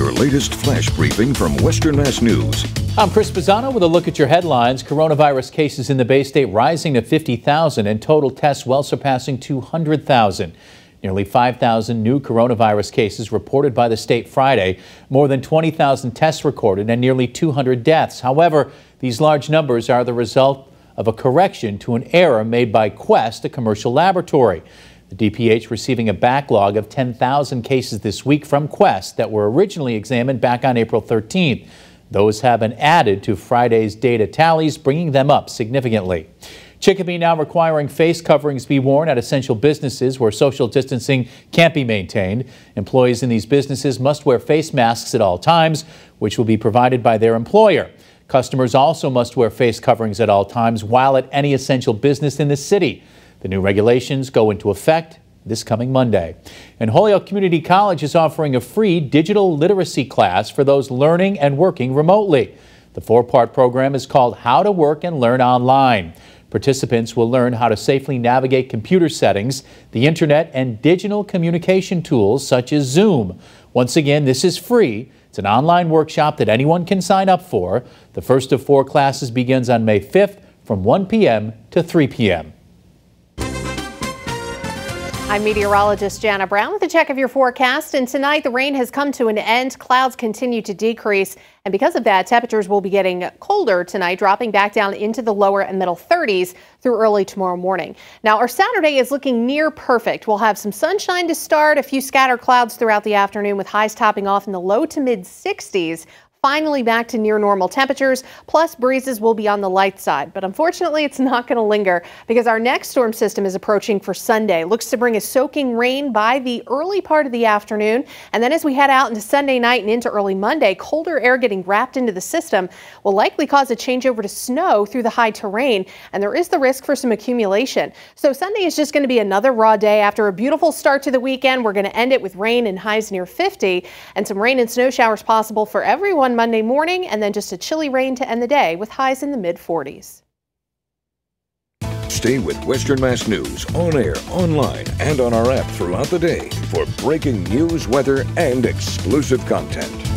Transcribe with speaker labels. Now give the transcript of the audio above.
Speaker 1: your latest flash briefing from Western Mass News.
Speaker 2: I'm Chris Pisano with a look at your headlines. Coronavirus cases in the Bay State rising to 50,000 and total tests well surpassing 200,000. Nearly 5,000 new coronavirus cases reported by the state Friday, more than 20,000 tests recorded, and nearly 200 deaths. However, these large numbers are the result of a correction to an error made by Quest, a commercial laboratory. The DPH receiving a backlog of 10,000 cases this week from Quest that were originally examined back on April 13th. Those have been added to Friday's data tallies, bringing them up significantly. Chicopee now requiring face coverings be worn at essential businesses where social distancing can't be maintained. Employees in these businesses must wear face masks at all times, which will be provided by their employer. Customers also must wear face coverings at all times while at any essential business in the city. The new regulations go into effect this coming Monday. And Holyoke Community College is offering a free digital literacy class for those learning and working remotely. The four-part program is called How to Work and Learn Online. Participants will learn how to safely navigate computer settings, the internet, and digital communication tools such as Zoom. Once again, this is free. It's an online workshop that anyone can sign up for. The first of four classes begins on May 5th from 1 p.m. to 3 p.m.
Speaker 1: I'm meteorologist Jana Brown with a check of your forecast. And tonight, the rain has come to an end. Clouds continue to decrease. And because of that, temperatures will be getting colder tonight, dropping back down into the lower and middle 30s through early tomorrow morning. Now, our Saturday is looking near perfect. We'll have some sunshine to start, a few scattered clouds throughout the afternoon, with highs topping off in the low to mid 60s finally back to near normal temperatures, plus breezes will be on the light side. But unfortunately, it's not going to linger because our next storm system is approaching for Sunday. Looks to bring a soaking rain by the early part of the afternoon. And then as we head out into Sunday night and into early Monday, colder air getting wrapped into the system will likely cause a changeover to snow through the high terrain. And there is the risk for some accumulation. So Sunday is just going to be another raw day after a beautiful start to the weekend. We're going to end it with rain and highs near 50 and some rain and snow showers possible for everyone on Monday morning and then just a chilly rain to end the day with highs in the mid 40s. Stay with Western Mass News on air, online, and on our app throughout the day for breaking news, weather, and exclusive content.